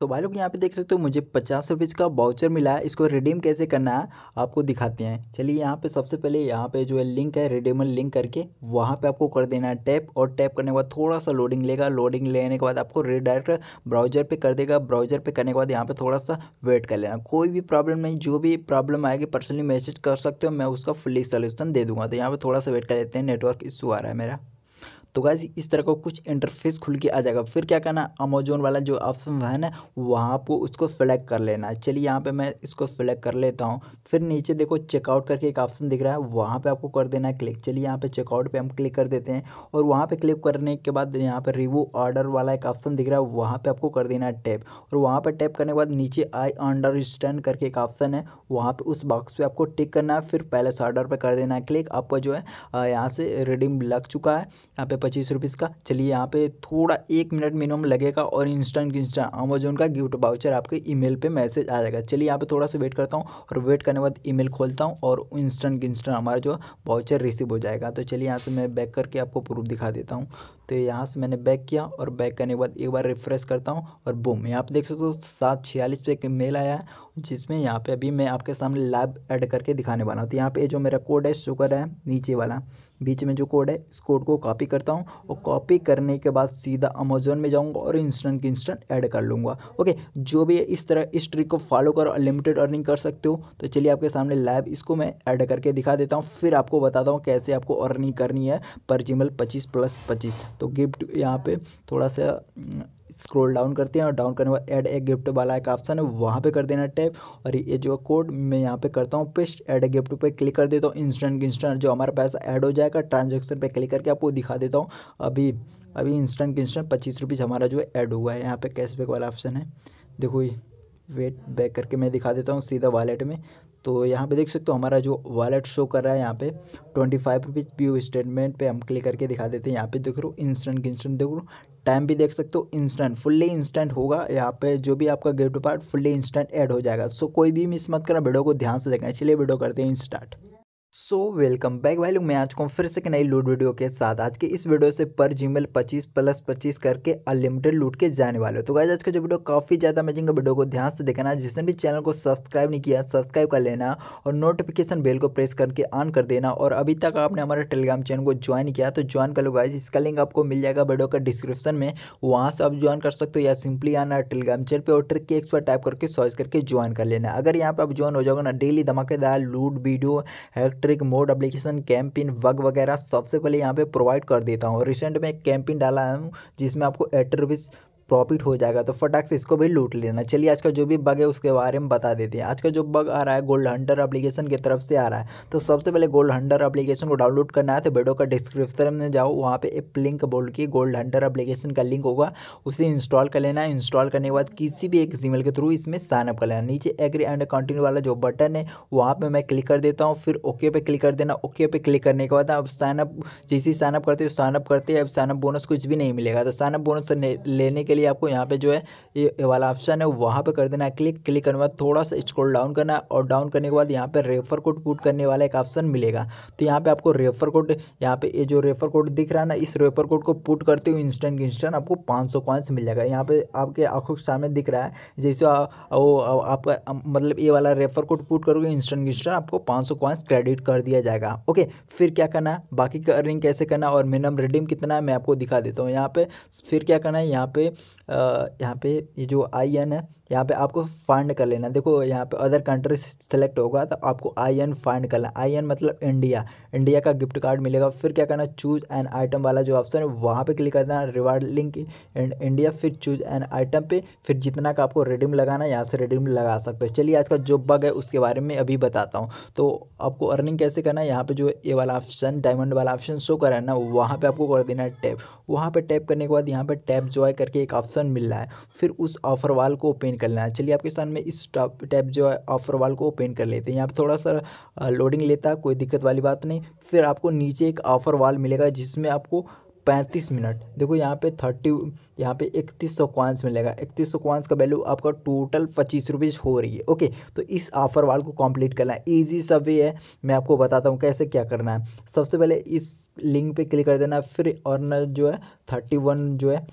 तो भाई लोग यहाँ पे देख सकते हो मुझे पचास रुपीज़ का बाउचर मिला है इसको रिडीम कैसे करना है आपको दिखाते हैं चलिए यहाँ पे सबसे पहले यहाँ पे जो है लिंक है रिडीमल लिंक करके वहाँ पे आपको कर देना है टैप और टैप करने के बाद थोड़ा सा लोडिंग लेगा लोडिंग लेने के बाद आपको रिडायरेक्ट ब्राउजर पर कर देगा ब्राउजर पर करने के बाद यहाँ पर थोड़ा सा वेट कर लेना कोई भी प्रॉब्लम नहीं जो भी प्रॉब्लम आएगी पर्सनली मैसेज कर सकते हो मैं उसका फुल्ली सोल्यूशन दे दूँगा तो यहाँ पर थोड़ा सा वेट कर लेते हैं नेटवर्क इशू आ रहा है मेरा तो गाइज इस तरह का कुछ इंटरफेस खुल के आ जाएगा फिर क्या करना है अमेजोन वाला जो ऑप्शन है ना वहाँ आपको उसको फ्लैग कर लेना है चलिए यहाँ पे मैं इसको फ्लैग कर लेता हूँ फिर नीचे देखो चेकआउट करके एक ऑप्शन दिख रहा है वहाँ पे आपको कर देना है क्लिक चलिए यहाँ पे चेकआउट पे हम क्लिक कर देते हैं और वहाँ पे क्लिक करने के बाद यहाँ पे रिव्यू ऑर्डर वाला एक ऑप्शन दिख रहा है वहाँ पर आपको कर देना है टैप और वहाँ पर टैप करने के बाद नीचे आई अंडरस्टैंड करके एक ऑप्शन है वहाँ पर उस बॉक्स पर आपको टिक करना है फिर पहले ऑर्डर पर कर देना है क्लिक आपका जो है यहाँ से रीडिंग लग चुका है यहाँ पे पच्चीस रुपीज़ का चलिए यहाँ पे थोड़ा एक मिनट मिनिमम लगेगा और इंस्टेंट इंस्टेंट अमेजोन का गिफ्ट बाउचर आपके ईमेल पे मैसेज आ जाएगा चलिए यहाँ पे थोड़ा सा वेट करता हूँ और वेट करने के बाद ईमेल खोलता हूँ और इंस्टेंट इंस्टेंट हमारा जो बाउचर रिसीव हो जाएगा तो चलिए यहाँ से मैं बैक करके आपको प्रूफ दिखा देता हूँ तो यहाँ से मैंने बैक किया और बैक करने के बाद एक बार रिफ्रेश करता हूँ और बूम यहाँ आप देख सकते हो सात छियालीस पे एक मेल आया है जिसमें यहाँ पे अभी मैं आपके सामने लाइव ऐड करके दिखाने वाला हूँ तो यहाँ पे जो मेरा कोड है शो कर रहा है नीचे वाला बीच में जो कोड है इस कोड को कॉपी करते करता हूँ और कॉपी करने के बाद सीधा अमेजोन में जाऊँगा और इंस्टेंट की इंस्टेंट ऐड कर लूँगा ओके जो भी इस तरह इस ट्रिक को फॉलो करो अनलिमिटेड लिमिटेड अर्निंग कर सकते हो तो चलिए आपके सामने लाइव इसको मैं ऐड करके दिखा देता हूँ फिर आपको बताता हूँ कैसे आपको अर्निंग करनी है पर जिमल पच्चीस प्लस पच्चीस तो गिफ्ट यहाँ पर थोड़ा सा स्क्रॉल डाउन करते हैं और डाउन करने के बाद ऐड ए गिफ्ट वाला एक ऑप्शन है वहाँ पे कर देना टैप और ये जो कोड मैं यहाँ पे करता हूँ पेस्ट ऐड ए गिफ्ट पे क्लिक कर देता हूँ इंस्टेंट इंस्टेंट जो हमारा पैसा ऐड हो जाएगा ट्रांजेक्शन पे क्लिक करके आपको दिखा देता हूँ अभी अभी इंस्टेंट इंस्टेंट पच्चीस रुपीज़ हमारा जो है ऐड हुआ है यहाँ पर कैशबैक वाला ऑप्शन है देखो ये वेट बैक करके मैं दिखा देता हूँ सीधा वॉलेट में तो यहाँ पे देख सकते हो हमारा जो वॉलेट शो कर रहा है यहाँ पे twenty five rupees view statement पे हम क्लिक करके दिखा देते हैं यहाँ पे देख लो इंस्टेंट इंस्टेंट देख लो टाइम भी देख सकते हो इंस्टेंट फुल्ली इंस्टेंट होगा यहाँ पे जो भी आपका gift part fully instant add हो जाएगा सो कोई भी मिस मत करना वीडियो को ध्यान से देखना इसलिए वीडियो करते हैं स्टार्ट सो वेलकम बैक भाई लोग मैं आज को फिर से नई लूट वीडियो के साथ आज के इस वीडियो से पर जीमेल 25 प्लस 25 करके अनलिमिटेड लूट के जाने वाले हो तो गाइज आज का जो वीडियो काफ़ी ज़्यादा अमेजिंग वीडियो को ध्यान से देखना जिसने भी चैनल को सब्सक्राइब नहीं किया सब्सक्राइब कर लेना और नोटिफिकेशन बेल को प्रेस करके ऑन कर देना और अभी तक आपने हमारे टेलीग्राम चैनल को ज्वाइन किया तो ज्वाइन कर लो गाइज इसका लिंक आपको मिल जाएगा वीडियो का डिस्क्रिप्शन में वहाँ से आप ज्वाइन कर सकते हो या सिंपली आना टेलीग्राम चैनल पर और ट्रिक के एक्सपर्ट टाइप करके सर्च करके ज्वाइन कर लेना अगर यहाँ पर आप ज्वाइन हो जाओगे ना डेली धमाकेदार लूट video hacked trick mod application कैंपिन वग वगैरह सबसे पहले यहाँ पे प्रोवाइड कर देता हूँ रिसेंट में एक कैंपिन डाला हूँ जिसमें आपको रुपीज़ प्रॉफिट हो जाएगा तो फटाक से इसको भी लूट लेना चलिए आज का जो भी बग है उसके बारे में बता देते हैं आज का जो बग आ रहा है गोल्ड हंडर अपलीकेशन की तरफ से आ रहा है तो सबसे पहले गोल्ड हंडर अपलीकेशन को डाउनलोड करना है तो वीडियो का डिस्क्रिप्शन में जाओ वहाँ पे एक लिंक बोल के गोल्ड हंडर अप्लीकेशन का लिंक होगा उसे इंस्टॉल कर लेना है इंस्टॉल करने के बाद किसी भी एक जीमेल के थ्रू इसमें साइनअप कर लेना नीचे एग्री एंड कंटिन्यू वाला जो बटन है वहाँ पर मैं क्लिक कर देता हूँ फिर ओके पे क्लिक कर देना ओके पे क्लिक करने के बाद अब साइनअप जैसे ही साइनअप करते हो साइनअप करते हैं अब साइनअप बोनस कुछ भी नहीं मिलेगा तो साइनअप बोनस लेने के लिए आपको यहाँ पे जो है ये वाला ऑप्शन है वहाँ पे कर देना है क्लिक क्लिक करने के बाद थोड़ा सा स्क्रॉल डाउन करना और डाउन करने के बाद यहाँ पे रेफर कोड पुट करने वाला एक ऑप्शन मिलेगा तो यहाँ पे आपको रेफर कोड यहाँ पे ये जो रेफर कोड दिख रहा है ना इस रेफर कोड को पुट करते हुए इंस्टेंट इंस्टेंट आपको पाँच सौ कॉइन्स मिल जाएगा यहाँ पे आपके आंखों के सामने दिख रहा है जैसे वो आपका मतलब ये वाला रेफर कोड पुट करोगे इंस्टेंट इंस्टेंट आपको पाँच सौ कॉइन्स क्रेडिट कर दिया जाएगा ओके फिर क्या करना है बाकी का अर्निंग कैसे करना और मिनिमम रिडीम कितना है मैं आपको दिखा देता हूँ यहाँ पे फिर क्या करना है यहाँ पे यहाँ पे ये जो आई एन है यहाँ पे आपको फाइंड कर लेना देखो यहाँ पे अदर कंट्री सेलेक्ट होगा तो आपको आई एन फाइंड करना आई एन मतलब इंडिया इंडिया का गिफ्ट कार्ड मिलेगा फिर क्या करना चूज एन आइटम वाला जो ऑप्शन है वहाँ पे क्लिक करना रिवार्ड लिंक इंडिया फिर चूज एन आइटम पे फिर जितना का आपको रिडीम लगाना यहाँ से रिडीम लगा सकते हो चलिए आज का जो बग है उसके बारे में अभी बताता हूँ तो आपको अर्निंग कैसे करना है यहाँ पर जो ये वाला ऑप्शन डायमंड वाला ऑप्शन शो करा ना वहाँ पर आपको कर देना है टैप वहाँ पर टैप करने के बाद यहाँ पर टैप ज्वाइ करके एक ऑप्शन मिल रहा है फिर उस ऑफर वाल को ओपन करना है चलिए आपके सामने इस टॉप टैप जो है ऑफर वाल को ओपन कर लेते हैं यहाँ पर थोड़ा सा लोडिंग लेता है कोई दिक्कत वाली बात नहीं फिर आपको नीचे एक ऑफर वाल मिलेगा जिसमें आपको पैंतीस मिनट देखो यहाँ पे थर्टी यहाँ पे इकतीस सौ क्वांस मिलेगा इकतीस सौ क्वांस का वैल्यू आपका टोटल पच्चीस रुपीज़ हो रही है ओके तो इस ऑफर वाल को कंप्लीट करना है ईजी सब वे है मैं आपको बताता हूँ कैसे क्या करना है सबसे पहले इस लिंक पे क्लिक कर देना फिर अर्न जो है थर्टी वन जो है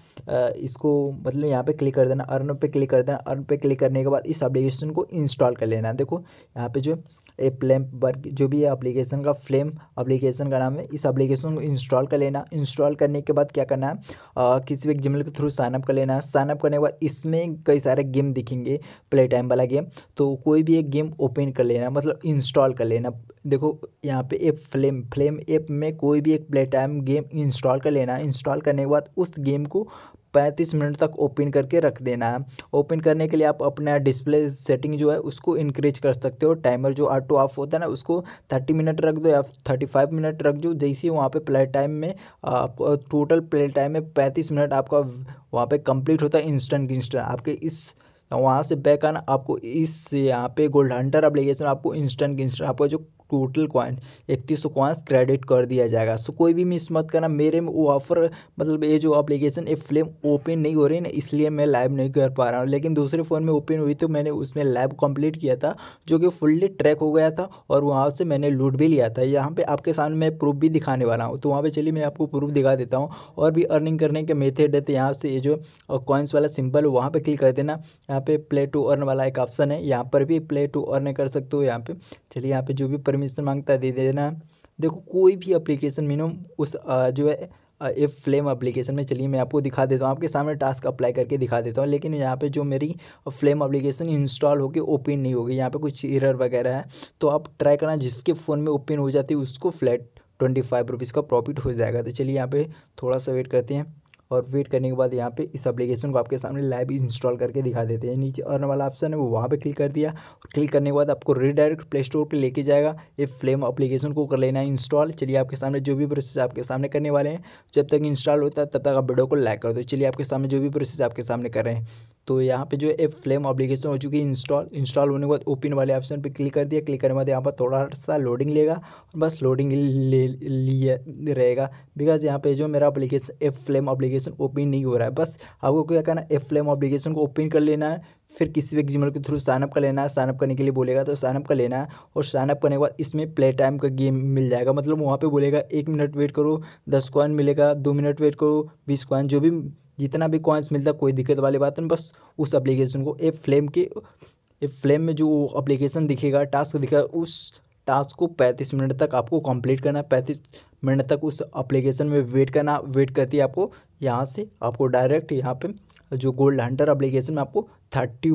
इसको मतलब यहाँ पे क्लिक कर देना अर्न पे क्लिक कर देना अर्न पे क्लिक करने के बाद इस एप्लीकेशन को इंस्टॉल कर लेना देखो यहाँ पे जो ए फ्लेम वर्क जो भी है अप्लीकेशन का फ्लेम अप्लीकेशन का नाम है इस अप्लीकेशन को इंस्टॉल कर लेना इंस्टॉल करने के बाद क्या करना है आ, किसी भी जिमल के थ्रू साइनअप कर लेना है साइनअप करने के बाद इसमें कई सारे गेम दिखेंगे प्ले टाइम वाला गेम तो कोई भी एक गेम ओपन कर लेना मतलब इंस्टॉल कर लेना देखो यहाँ पे एप फ्लेम फ्लेम ऐप में कोई भी एक प्ले टाइम गेम इंस्टॉल कर लेना इंस्टॉल करने के बाद उस गेम को पैंतीस मिनट तक ओपन करके रख देना है ओपन करने के लिए आप अपना डिस्प्ले सेटिंग जो है उसको इंक्रीज कर सकते हो टाइमर जो ऑटो ऑफ होता है ना उसको थर्टी मिनट रख दो या थर्टी फाइव मिनट रख दो जैसे वहाँ पे प्ले टाइम में आप टोटल प्ले टाइम में पैंतीस मिनट आपका वहाँ पे कंप्लीट होता है इंस्टेंट इंस्टेंट आपके इस वहाँ से बैक आना आपको इस यहाँ पे गोल्ड हंटर एप्लीकेशन आपको इंस्टेंट इंस्टेंट आपका जो टोटल कॉइन इकतीस सौ क्वाइंस क्रेडिट कर दिया जाएगा सो कोई भी मिस मत करना मेरे में वो ऑफर मतलब ये जो अप्लीकेशन ये फ्लेम ओपन नहीं हो रही ना इसलिए मैं लाइव नहीं कर पा रहा हूँ लेकिन दूसरे फ़ोन में ओपन हुई तो मैंने उसमें लाइव कंप्लीट किया था जो कि फुल्ली ट्रैक हो गया था और वहाँ से मैंने लूट भी लिया था यहाँ पर आपके सामने मैं प्रूफ भी दिखाने वाला हूँ तो वहाँ पर चलिए मैं आपको प्रूफ दिखा देता हूँ और भी अर्निंग करने के मेथड है तो यहाँ से ये जो कॉइन्स वाला सिंपल वहाँ पर क्लिक कर देना यहाँ पे प्ले टू अर्न वाला एक ऑप्शन है यहाँ पर भी प्ले टू अर्न कर सकते हो यहाँ पे चलिए यहाँ पे जो भी परमिशन मांगता है दे देना देखो कोई भी एप्लीकेशन मिनिमम उस जो है ए फ्लेम एप्लीकेशन में चलिए मैं आपको दिखा देता हूँ आपके सामने टास्क अप्लाई करके दिखा देता हूँ लेकिन यहाँ पे जो मेरी फ्लेम एप्लीकेशन इंस्टॉल होकर ओपन नहीं होगी यहाँ पे कुछ एरर वगैरह है तो आप ट्राई करना जिसके फ़ोन में ओपन हो जाती है उसको फ्लैट ट्वेंटी फाइव रुपीज़ का प्रॉफिट हो जाएगा तो चलिए यहाँ पर थोड़ा सा वेट करते हैं और वेट करने के बाद यहाँ पे इस एप्लीकेशन को आपके सामने लाइव इंस्टॉल करके दिखा देते हैं नीचे अर्न वाला ऑप्शन है वो वहाँ पे क्लिक कर दिया और क्लिक करने के बाद आपको रीडायरेक्ट प्ले स्टोर पर लेके जाएगा ये फ्लेम एप्लीकेशन को कर लेना है इंस्टॉल चलिए आपके सामने जो भी प्रोसेस आपके सामने करने वाले हैं जब तक इंस्टॉल होता है तब तक आप वीडियो को लाइक कर दो चलिए आपके सामने जो भी प्रोसेस आपके सामने कर रहे हैं तो यहाँ पे जो है फ्लेम ऑब्लिकेशन हो चुकी है इंस्टॉल इंस्टॉल होने के बाद ओपन वाले ऑप्शन पे क्लिक कर दिया क्लिक करने के बाद यहाँ पर थोड़ा सा लोडिंग लेगा और बस लोडिंग ले लिए रहेगा बिकॉज यहाँ पे जो मेरा application F flame application open नहीं हो रहा है बस आपको क्या करना एफ फ्लेम ऑब्लिकेशन को ओपन कर लेना है फिर किसी भी एग्जीमर के थ्रू साइनअप कर लेना है साइनअप करने के लिए बोलेगा तो साइनअप कर लेना है और साइनअप करने के बाद इसमें प्ले टाइम का गेम मिल जाएगा मतलब वहाँ पे बोलेगा एक मिनट वेट करो दस कॉइन मिलेगा दो मिनट वेट करो बीस कॉइन जो भी जितना भी कॉइन्स मिलता है कोई दिक्कत वाली बात नहीं बस उस एप्लीकेशन को एक फ्लेम के एक फ्लेम में जो एप्लीकेशन दिखेगा टास्क दिखेगा उस टास्क को पैंतीस मिनट तक आपको कंप्लीट करना है पैंतीस मिनट तक उस एप्लीकेशन में वेट करना वेट करती है आपको यहाँ से आपको डायरेक्ट यहाँ पे जो गोल्ड हंटर एप्लीकेशन में आपको थर्टी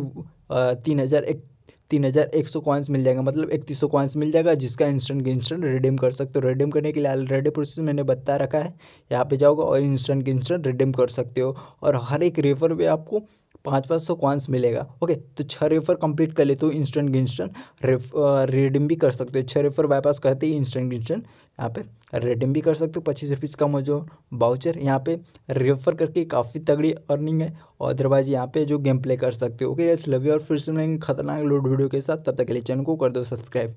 तीन हज़ार एक तीन हज़ार एक सौ कॉइन्स मिल जाएगा मतलब इकतीस सौ कॉइन्स मिल जाएगा जिसका इंस्टेंट के इंस्टेंट रिडीम कर सकते हो रिडीम करने के लिए ऑलरेडी प्रोसेस मैंने बता रखा है यहाँ पे जाओगे और इंस्टेंट के इंस्टेंट रिडीम कर सकते हो और हर एक रेफर पे आपको पाँच पाँच सौ क्वांस मिलेगा ओके तो छः रेफर कंप्लीट कर लेते हो इंस्टेंट गिंस्टन रेफ रिडीम भी कर सकते हो छः रेफर बाईपास करते ही इंस्टेंट गिंस्टन यहाँ पे रिडीम भी कर सकते हो पच्चीस रुपीज़ कम हो जो बाउचर यहाँ पे रेफर करके काफ़ी तगड़ी अर्निंग है और अदरवाइज यहाँ पे जो गेम प्ले कर सकते हो ओके यस लव यू और फिर से खतरनाक लोड वीडियो के साथ तब तक के लिए चैनल को कर दो सब्सक्राइब